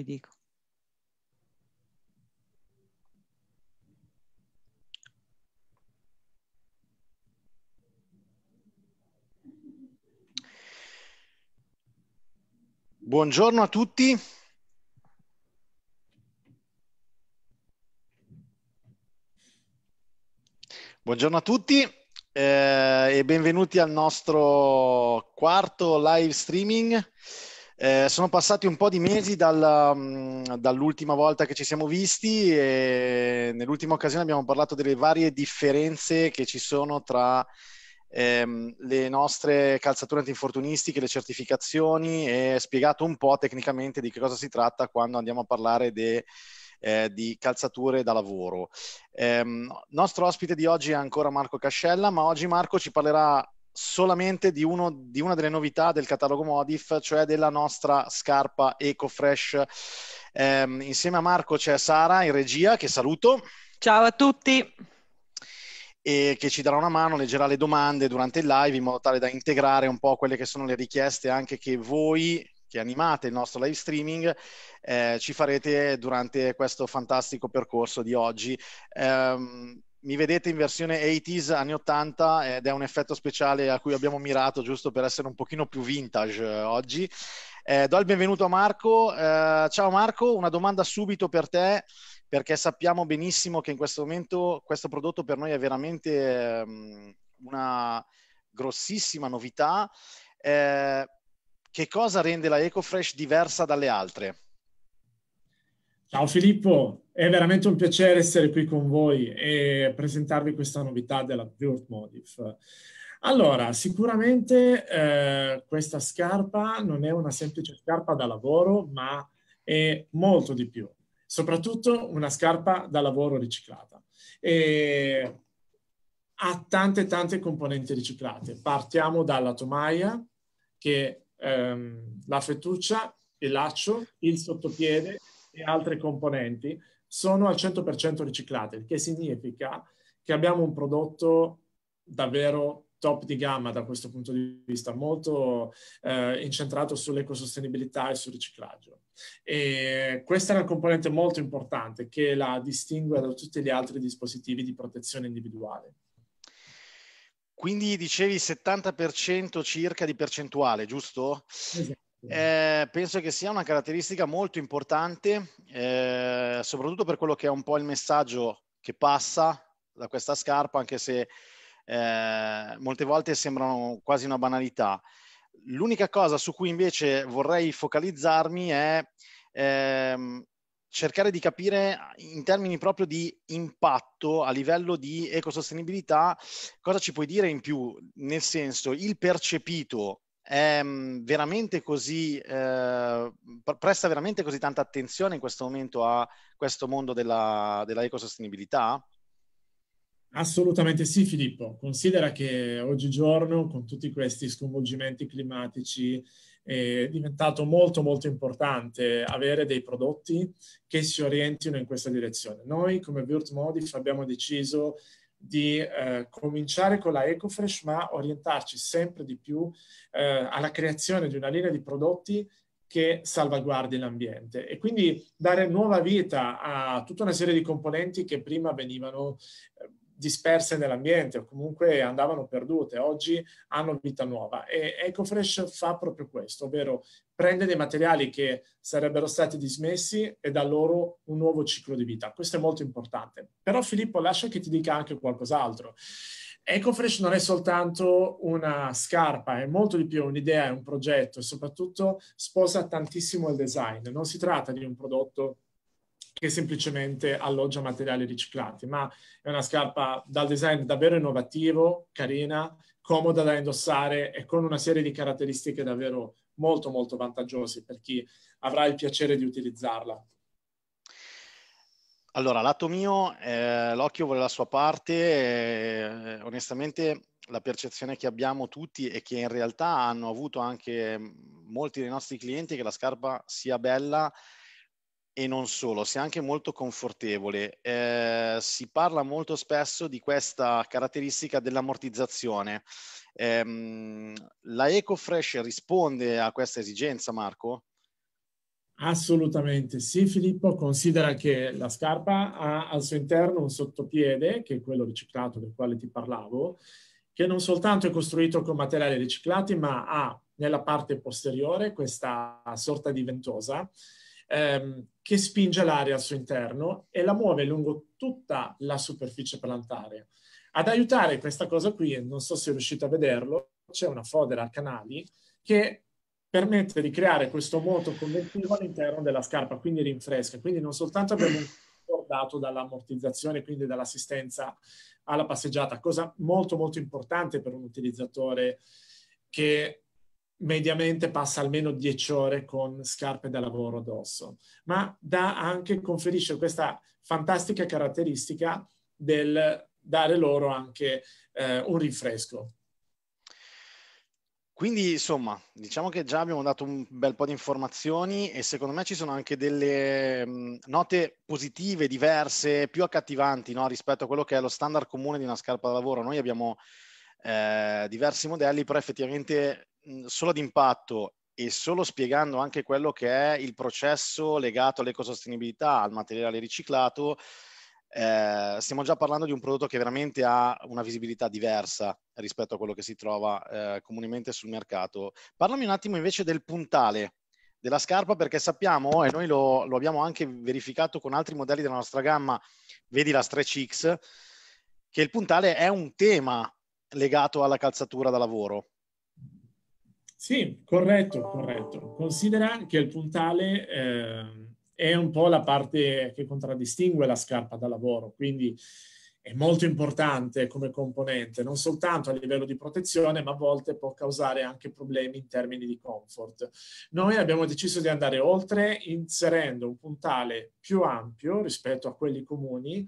vi dico. Buongiorno a tutti. Buongiorno a tutti eh, e benvenuti al nostro quarto live streaming. Eh, sono passati un po' di mesi dalla, mm, dall'ultima volta che ci siamo visti e nell'ultima occasione abbiamo parlato delle varie differenze che ci sono tra ehm, le nostre calzature antinfortunistiche, le certificazioni e spiegato un po' tecnicamente di che cosa si tratta quando andiamo a parlare de, eh, di calzature da lavoro. Il eh, nostro ospite di oggi è ancora Marco Cascella, ma oggi Marco ci parlerà solamente di, uno, di, una delle novità del catalogo Modif, cioè della nostra scarpa EcoFresh. Eh, insieme a Marco c'è Sara in regia, che saluto. Ciao a tutti. E che ci darà una mano, leggerà le domande durante il live in modo tale da integrare un po' quelle che sono le richieste anche che voi che animate il nostro live streaming, eh, ci farete durante questo fantastico percorso di oggi. Um, mi vedete in versione 80s anni 80 ed è un effetto speciale a cui abbiamo mirato giusto per essere un pochino più vintage eh, oggi. Eh, do il benvenuto a Marco. Eh, ciao Marco, una domanda subito per te perché sappiamo benissimo che in questo momento questo prodotto per noi è veramente um, una grossissima novità. Eh, che cosa rende la EcoFresh diversa dalle altre? Ciao Filippo, è veramente un piacere essere qui con voi e presentarvi questa novità della Pure Motive. Allora, sicuramente eh, questa scarpa non è una semplice scarpa da lavoro, ma è molto di più, soprattutto una scarpa da lavoro riciclata. E ha tante tante componenti riciclate. Partiamo dalla tomaia, che ehm, la fettuccia, il laccio, il sottopiede, e altre componenti sono al 100% riciclate, il che significa che abbiamo un prodotto davvero top di gamma da questo punto di vista, molto eh, incentrato sull'ecosostenibilità e sul riciclaggio. E questa è una componente molto importante che la distingue da tutti gli altri dispositivi di protezione individuale. Quindi dicevi 70% circa di percentuale, giusto? Esatto. Eh, penso che sia una caratteristica molto importante, eh, soprattutto per quello che è un po' il messaggio che passa da questa scarpa, anche se eh, molte volte sembrano quasi una banalità. L'unica cosa su cui invece vorrei focalizzarmi è ehm, cercare di capire in termini proprio di impatto a livello di ecosostenibilità cosa ci puoi dire in più, nel senso il percepito è ehm, veramente così, eh, presta veramente così tanta attenzione in questo momento a questo mondo della, della ecosostenibilità? Assolutamente sì, Filippo. Considera che oggigiorno, con tutti questi sconvolgimenti climatici, è diventato molto molto importante avere dei prodotti che si orientino in questa direzione. Noi come Virt Modif abbiamo deciso di eh, cominciare con la EcoFresh, ma orientarci sempre di più eh, alla creazione di una linea di prodotti che salvaguardi l'ambiente e quindi dare nuova vita a tutta una serie di componenti che prima venivano eh, disperse nell'ambiente o comunque andavano perdute, oggi hanno vita nuova e EcoFresh fa proprio questo, ovvero prende dei materiali che sarebbero stati dismessi e dà loro un nuovo ciclo di vita. Questo è molto importante. Però Filippo lascia che ti dica anche qualcos'altro. EcoFresh non è soltanto una scarpa, è molto di più un'idea, è un progetto e soprattutto sposa tantissimo il design. Non si tratta di un prodotto che semplicemente alloggia materiali riciclati, ma è una scarpa dal design davvero innovativo, carina, comoda da indossare e con una serie di caratteristiche davvero molto molto vantaggiose per chi avrà il piacere di utilizzarla. Allora, lato mio, eh, l'occhio vuole la sua parte, eh, onestamente la percezione che abbiamo tutti e che in realtà hanno avuto anche molti dei nostri clienti è che la scarpa sia bella e non solo, sia anche molto confortevole. Eh, si parla molto spesso di questa caratteristica dell'ammortizzazione. Eh, la EcoFresh risponde a questa esigenza, Marco? Assolutamente sì, Filippo. Considera che la scarpa ha al suo interno un sottopiede, che è quello riciclato del quale ti parlavo, che non soltanto è costruito con materiali riciclati, ma ha nella parte posteriore questa sorta di ventosa. Ehm, che spinge l'aria al suo interno e la muove lungo tutta la superficie plantare. Ad aiutare questa cosa qui, non so se riuscite a vederlo, c'è una fodera a canali che permette di creare questo moto convettivo all'interno della scarpa, quindi rinfresca. Quindi non soltanto abbiamo un dato dall'ammortizzazione, quindi dall'assistenza alla passeggiata, cosa molto molto importante per un utilizzatore che mediamente passa almeno 10 ore con scarpe da lavoro addosso, ma dà anche, conferisce questa fantastica caratteristica del dare loro anche eh, un rinfresco. Quindi insomma, diciamo che già abbiamo dato un bel po' di informazioni e secondo me ci sono anche delle mm, note positive, diverse, più accattivanti no? rispetto a quello che è lo standard comune di una scarpa da lavoro. Noi abbiamo eh, diversi modelli, però effettivamente solo d'impatto e solo spiegando anche quello che è il processo legato all'ecosostenibilità, al materiale riciclato, eh, stiamo già parlando di un prodotto che veramente ha una visibilità diversa rispetto a quello che si trova eh, comunemente sul mercato. Parlami un attimo invece del puntale della scarpa perché sappiamo e noi lo, lo abbiamo anche verificato con altri modelli della nostra gamma, vedi la Stretch X, che il puntale è un tema legato alla calzatura da lavoro. Sì, corretto, corretto. Considera che il puntale eh, è un po' la parte che contraddistingue la scarpa da lavoro, quindi è molto importante come componente, non soltanto a livello di protezione, ma a volte può causare anche problemi in termini di comfort. Noi abbiamo deciso di andare oltre inserendo un puntale più ampio rispetto a quelli comuni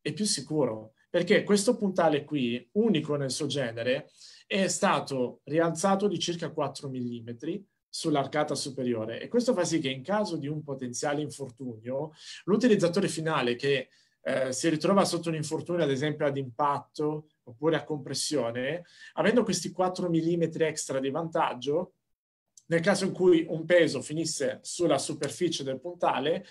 e più sicuro, perché questo puntale qui, unico nel suo genere, è stato rialzato di circa 4 mm sull'arcata superiore e questo fa sì che in caso di un potenziale infortunio l'utilizzatore finale che eh, si ritrova sotto un infortunio ad esempio ad impatto oppure a compressione avendo questi 4 mm extra di vantaggio nel caso in cui un peso finisse sulla superficie del puntale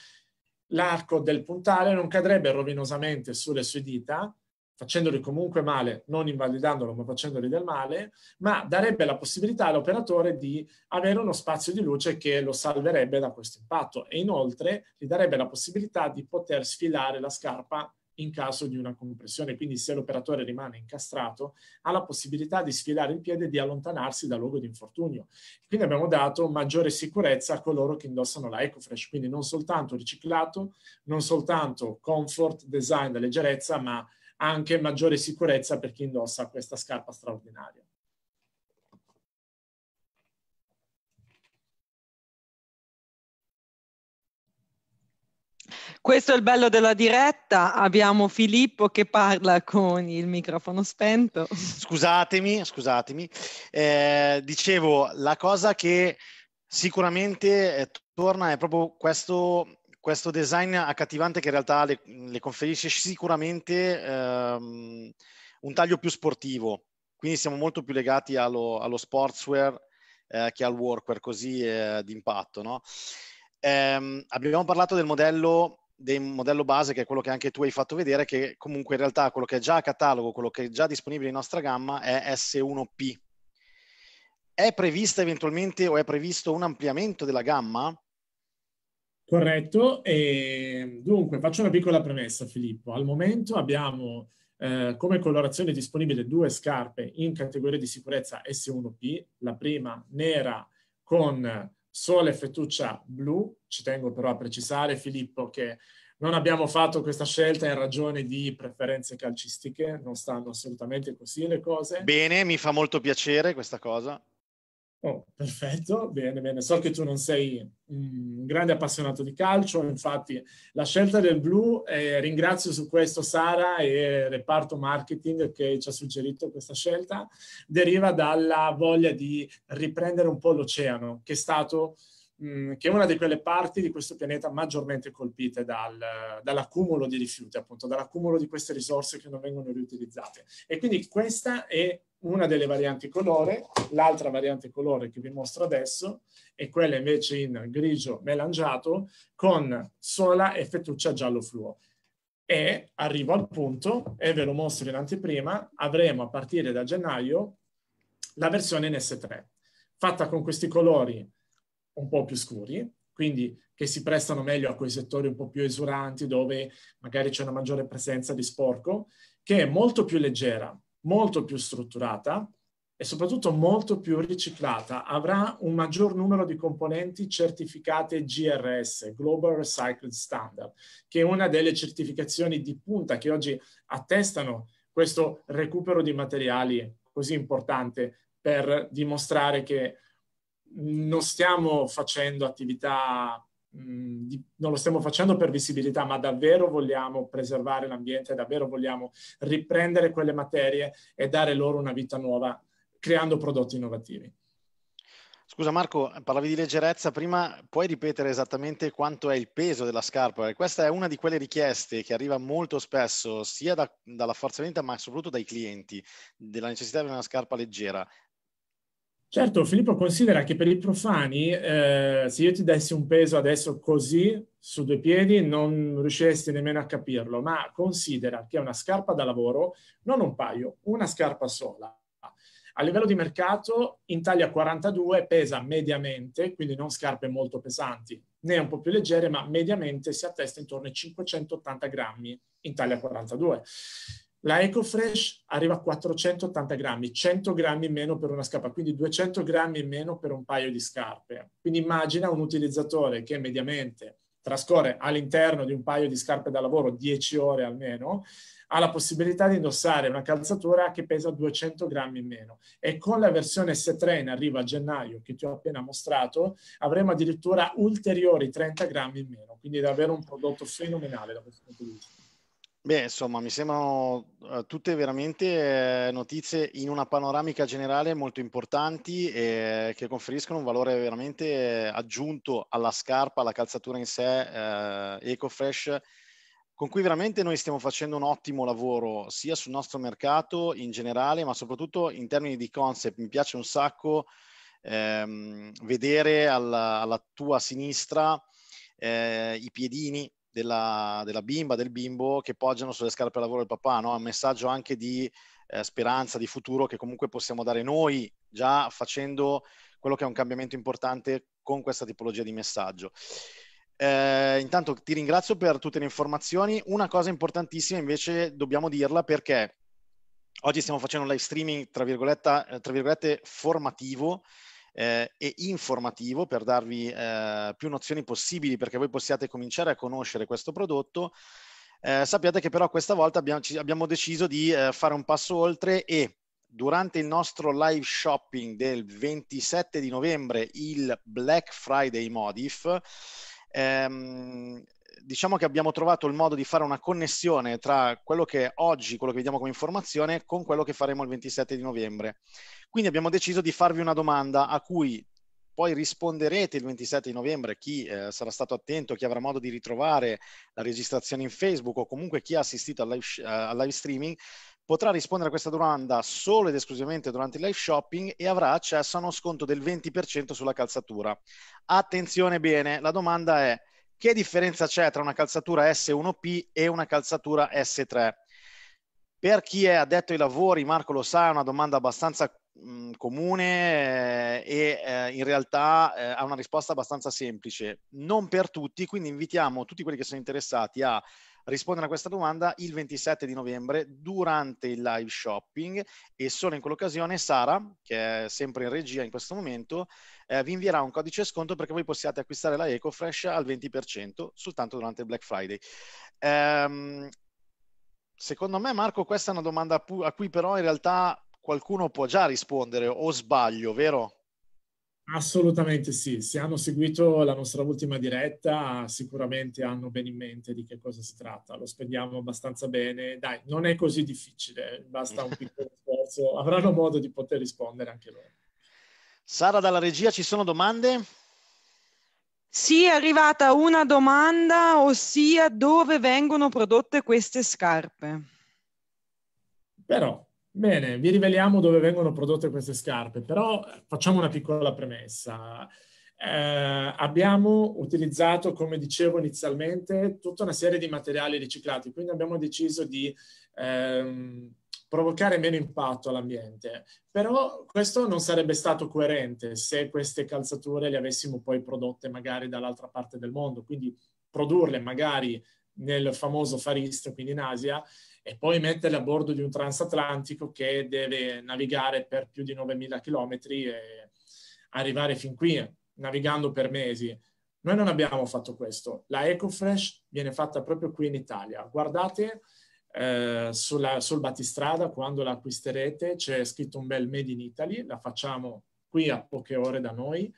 l'arco del puntale non cadrebbe rovinosamente sulle sue dita facendoli comunque male, non invalidandolo, ma facendoli del male, ma darebbe la possibilità all'operatore di avere uno spazio di luce che lo salverebbe da questo impatto e inoltre gli darebbe la possibilità di poter sfilare la scarpa in caso di una compressione, quindi se l'operatore rimane incastrato ha la possibilità di sfilare il piede e di allontanarsi dal luogo di infortunio. Quindi abbiamo dato maggiore sicurezza a coloro che indossano la EcoFresh, quindi non soltanto riciclato, non soltanto comfort, design, leggerezza, ma anche maggiore sicurezza per chi indossa questa scarpa straordinaria. Questo è il bello della diretta, abbiamo Filippo che parla con il microfono spento. Scusatemi, scusatemi. Eh, dicevo, la cosa che sicuramente eh, torna è proprio questo questo design accattivante che in realtà le, le conferisce sicuramente ehm, un taglio più sportivo, quindi siamo molto più legati allo, allo sportswear eh, che al workwear, così eh, d'impatto. No? Ehm, abbiamo parlato del modello del modello base, che è quello che anche tu hai fatto vedere, che comunque in realtà quello che è già a catalogo, quello che è già disponibile in nostra gamma è S1P. È prevista eventualmente o è previsto un ampliamento della gamma? Corretto, e dunque faccio una piccola premessa Filippo. Al momento abbiamo eh, come colorazione disponibile due scarpe in categoria di sicurezza S1P, la prima nera con sole fettuccia blu, ci tengo però a precisare Filippo che non abbiamo fatto questa scelta in ragione di preferenze calcistiche, non stanno assolutamente così le cose. Bene, mi fa molto piacere questa cosa. Oh, perfetto, bene, bene. So che tu non sei un grande appassionato di calcio, infatti la scelta del blu, eh, ringrazio su questo Sara e il reparto marketing che ci ha suggerito questa scelta, deriva dalla voglia di riprendere un po' l'oceano, che è stato mm, che è una di quelle parti di questo pianeta maggiormente colpite dal, dall'accumulo di rifiuti, appunto, dall'accumulo di queste risorse che non vengono riutilizzate. E quindi questa è una delle varianti colore, l'altra variante colore che vi mostro adesso è quella invece in grigio melangiato con sola e fettuccia giallo fluo. E arrivo al punto, e ve lo mostro in anteprima, avremo a partire da gennaio la versione in S3, fatta con questi colori un po' più scuri, quindi che si prestano meglio a quei settori un po' più esuranti dove magari c'è una maggiore presenza di sporco, che è molto più leggera, molto più strutturata e soprattutto molto più riciclata, avrà un maggior numero di componenti certificate GRS, Global Recycled Standard, che è una delle certificazioni di punta che oggi attestano questo recupero di materiali così importante per dimostrare che non stiamo facendo attività Mm, di, non lo stiamo facendo per visibilità, ma davvero vogliamo preservare l'ambiente, davvero vogliamo riprendere quelle materie e dare loro una vita nuova creando prodotti innovativi. Scusa Marco, parlavi di leggerezza, prima puoi ripetere esattamente quanto è il peso della scarpa? Questa è una di quelle richieste che arriva molto spesso sia da, dalla forza vendita ma soprattutto dai clienti, della necessità di una scarpa leggera. Certo, Filippo, considera che per i profani, eh, se io ti dessi un peso adesso così, su due piedi, non riusciresti nemmeno a capirlo, ma considera che è una scarpa da lavoro, non un paio, una scarpa sola. A livello di mercato, in taglia 42 pesa mediamente, quindi non scarpe molto pesanti, né un po' più leggere, ma mediamente si attesta intorno ai 580 grammi in taglia 42. La EcoFresh arriva a 480 grammi, 100 grammi in meno per una scarpa, quindi 200 grammi in meno per un paio di scarpe. Quindi immagina un utilizzatore che mediamente trascorre all'interno di un paio di scarpe da lavoro 10 ore almeno, ha la possibilità di indossare una calzatura che pesa 200 grammi in meno. E con la versione S3 in arrivo a gennaio, che ti ho appena mostrato, avremo addirittura ulteriori 30 grammi in meno. Quindi è davvero un prodotto fenomenale da questo punto di vista. Beh, insomma, mi sembrano eh, tutte veramente eh, notizie in una panoramica generale molto importanti e eh, che conferiscono un valore veramente aggiunto alla scarpa, alla calzatura in sé, EcoFresh, con cui veramente noi stiamo facendo un ottimo lavoro sia sul nostro mercato in generale, ma soprattutto in termini di concept. Mi piace un sacco ehm, vedere alla, alla tua sinistra eh, i piedini della, della bimba, del bimbo che poggiano sulle scarpe al lavoro del papà, no? un messaggio anche di eh, speranza, di futuro che comunque possiamo dare noi già facendo quello che è un cambiamento importante con questa tipologia di messaggio. Eh, intanto ti ringrazio per tutte le informazioni. Una cosa importantissima invece dobbiamo dirla perché oggi stiamo facendo un live streaming, tra tra virgolette formativo eh, e informativo per darvi eh, più nozioni possibili perché voi possiate cominciare a conoscere questo prodotto. Eh, sappiate che però questa volta abbiamo, ci, abbiamo deciso di eh, fare un passo oltre e durante il nostro live shopping del 27 di novembre, il Black Friday Modif, ehm, diciamo che abbiamo trovato il modo di fare una connessione tra quello che è oggi, quello che vediamo come informazione, con quello che faremo il 27 di novembre. Quindi abbiamo deciso di farvi una domanda a cui poi risponderete il 27 di novembre, chi eh, sarà stato attento, chi avrà modo di ritrovare la registrazione in Facebook o comunque chi ha assistito al live, sh- eh, al live streaming, potrà rispondere a questa domanda solo ed esclusivamente durante il live shopping e avrà accesso a uno sconto del 20% sulla calzatura. Attenzione bene, la domanda è che differenza c'è tra una calzatura S1P e una calzatura S3? Per chi è addetto ai lavori, Marco lo sa, è una domanda abbastanza mh, comune eh, e eh, in realtà eh, ha una risposta abbastanza semplice. Non per tutti, quindi invitiamo tutti quelli che sono interessati a rispondere a questa domanda il 27 di novembre durante il live shopping e solo in quell'occasione Sara, che è sempre in regia in questo momento, eh, vi invierà un codice sconto perché voi possiate acquistare la EcoFresh al 20% soltanto durante il Black Friday. Ehm, secondo me Marco questa è una domanda a cui però in realtà qualcuno può già rispondere o sbaglio, vero? Assolutamente sì, se hanno seguito la nostra ultima diretta sicuramente hanno ben in mente di che cosa si tratta, lo spendiamo abbastanza bene, dai, non è così difficile, basta un piccolo sforzo, avranno modo di poter rispondere anche loro. Sara dalla regia, ci sono domande? Sì, è arrivata una domanda, ossia dove vengono prodotte queste scarpe? Però Bene, vi riveliamo dove vengono prodotte queste scarpe, però eh, facciamo una piccola premessa. Eh, abbiamo utilizzato, come dicevo inizialmente, tutta una serie di materiali riciclati, quindi abbiamo deciso di ehm, provocare meno impatto all'ambiente. Però questo non sarebbe stato coerente se queste calzature le avessimo poi prodotte magari dall'altra parte del mondo, quindi produrle magari nel famoso Far East, quindi in Asia, e poi metterle a bordo di un transatlantico che deve navigare per più di 9.000 km e arrivare fin qui, navigando per mesi. Noi non abbiamo fatto questo. La EcoFresh viene fatta proprio qui in Italia. Guardate eh, sulla, sul battistrada quando la acquisterete, c'è scritto un bel Made in Italy, la facciamo qui a poche ore da noi.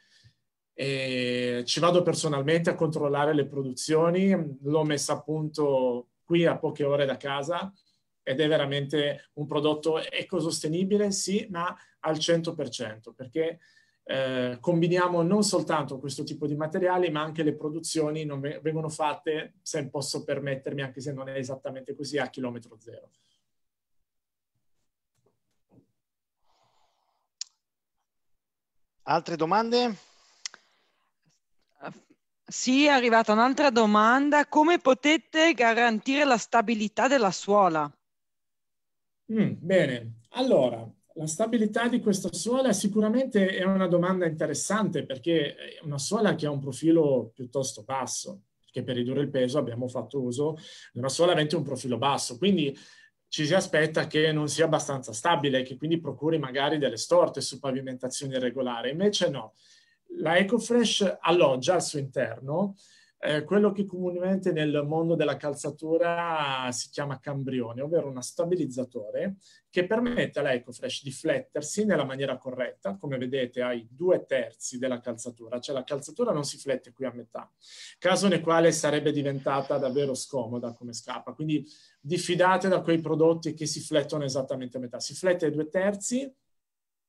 E ci vado personalmente a controllare le produzioni, l'ho messa a punto qui a poche ore da casa ed è veramente un prodotto ecosostenibile, sì, ma al 100%, perché eh, combiniamo non soltanto questo tipo di materiali, ma anche le produzioni non vengono fatte, se posso permettermi, anche se non è esattamente così, a chilometro zero. Altre domande? Sì, è arrivata un'altra domanda. Come potete garantire la stabilità della suola? Mm, bene, allora, la stabilità di questa suola sicuramente è una domanda interessante perché è una suola che ha un profilo piuttosto basso, perché per ridurre il peso abbiamo fatto uso di una suola avente un profilo basso, quindi ci si aspetta che non sia abbastanza stabile, che quindi procuri magari delle storte su pavimentazione irregolare, invece no. La Ecofresh alloggia al suo interno eh, quello che comunemente nel mondo della calzatura si chiama cambrione, ovvero uno stabilizzatore che permette alla Ecofresh di flettersi nella maniera corretta, come vedete ai due terzi della calzatura, cioè la calzatura non si flette qui a metà, caso nel quale sarebbe diventata davvero scomoda come scappa, quindi diffidate da quei prodotti che si flettono esattamente a metà, si flette ai due terzi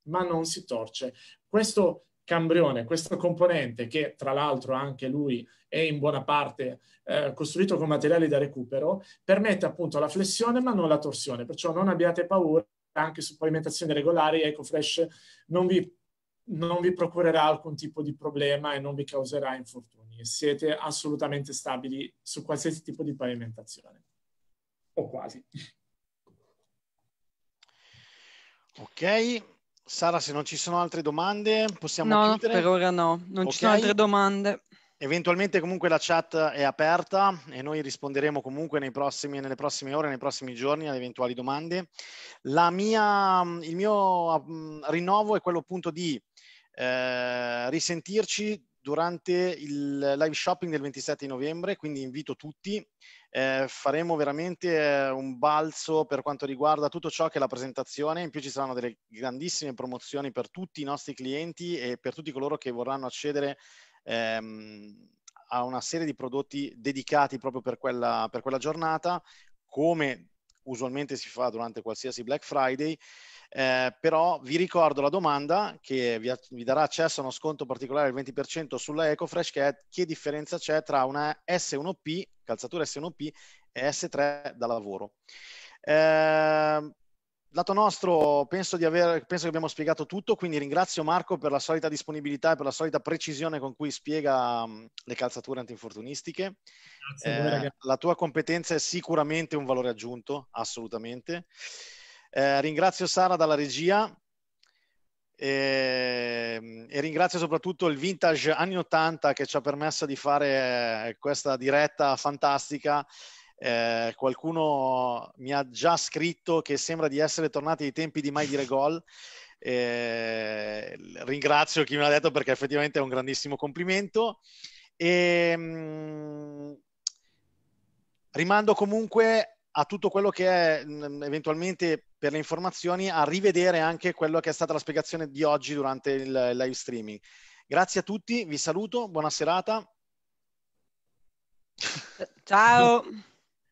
ma non si torce. Questo Cambrione, questo componente che tra l'altro anche lui è in buona parte eh, costruito con materiali da recupero, permette appunto la flessione ma non la torsione, perciò non abbiate paura anche su pavimentazioni regolari, EcoFresh non vi, non vi procurerà alcun tipo di problema e non vi causerà infortuni, siete assolutamente stabili su qualsiasi tipo di pavimentazione, o quasi. Ok, Sara, se non ci sono altre domande, possiamo no, chiudere? No, per ora no, non okay. ci sono altre domande. Eventualmente comunque la chat è aperta e noi risponderemo comunque nei prossimi, nelle prossime ore, nei prossimi giorni alle eventuali domande. Mia, il mio mm, rinnovo è quello appunto di eh, risentirci durante il live shopping del 27 novembre, quindi invito tutti eh, faremo veramente eh, un balzo per quanto riguarda tutto ciò che è la presentazione, in più ci saranno delle grandissime promozioni per tutti i nostri clienti e per tutti coloro che vorranno accedere ehm, a una serie di prodotti dedicati proprio per quella, per quella giornata, come usualmente si fa durante qualsiasi Black Friday, eh, però vi ricordo la domanda che vi, vi, darà accesso a uno sconto particolare del 20% sulla EcoFresh che è che differenza c'è tra una S1P, calzatura S1P e S3 da lavoro. Eh, Lato nostro, penso, aver, penso, che abbiamo spiegato tutto, quindi ringrazio Marco per la solita disponibilità e per la solita precisione con cui spiega mm, le calzature antinfortunistiche. Grazie, eh, la tua competenza è sicuramente un valore aggiunto, assolutamente. Eh, ringrazio Sara dalla regia e, ehm, e, ringrazio soprattutto il Vintage anni 80 che ci ha permesso di fare eh, questa diretta fantastica eh, qualcuno mi ha già scritto che sembra di essere tornati ai tempi di mai dire gol. Eh, ringrazio chi me l'ha detto perché effettivamente è un grandissimo complimento. E, ehm, mh, rimando comunque a tutto quello che è mh, mm, eventualmente per le informazioni a rivedere anche quello che è stata la spiegazione di oggi durante il live streaming. Grazie a tutti, vi saluto, buona serata. Ciao.